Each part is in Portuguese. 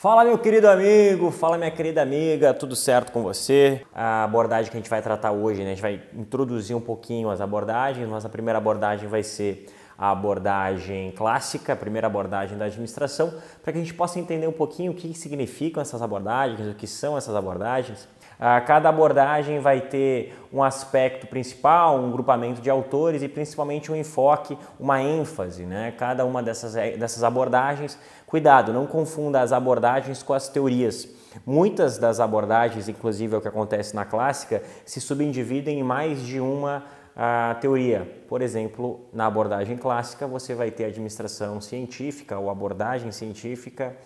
Fala meu querido amigo, fala minha querida amiga, tudo certo com você? A abordagem que a gente vai tratar hoje, né? a gente vai introduzir um pouquinho as abordagens, Nossa primeira abordagem vai ser a abordagem clássica, a primeira abordagem da administração, para que a gente possa entender um pouquinho o que significam essas abordagens, o que são essas abordagens ah, cada abordagem vai ter um aspecto principal, um grupamento de autores e principalmente um enfoque, uma ênfase. Né? Cada uma dessas, eh, dessas abordagens, cuidado, não confunda as abordagens com as teorias. Muitas das abordagens, inclusive é o que acontece na clássica, se subdividem em mais de uma a ah, teoria. Por exemplo, na abordagem clássica, você vai ter administração científica ou abordagem científica,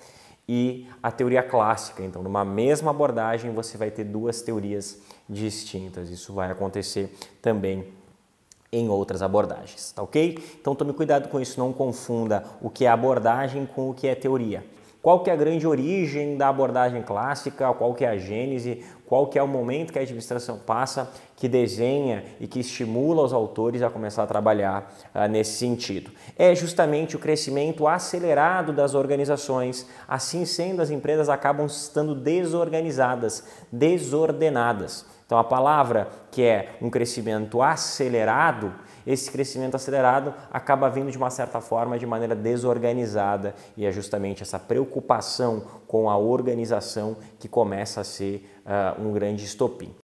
e a teoria clássica. Então, numa mesma abordagem, você vai ter duas teorias distintas. Isso vai acontecer também em outras abordagens, tá ok? Então tome cuidado com isso, não confunda o que é abordagem com o que é teoria. Qual que é a grande origem da abordagem clássica, qual que é a gênese, qual que é o momento que a administração passa, que desenha e que estimula os autores a começar a trabalhar ah, nesse sentido. É justamente o crescimento acelerado das organizações, assim sendo as empresas acabam estando desorganizadas, desordenadas. Então a palavra que é um crescimento acelerado, esse crescimento acelerado acaba vindo de uma certa forma de maneira desorganizada e é justamente essa preocupação com a organização que começa a ser uh, um grande estopim.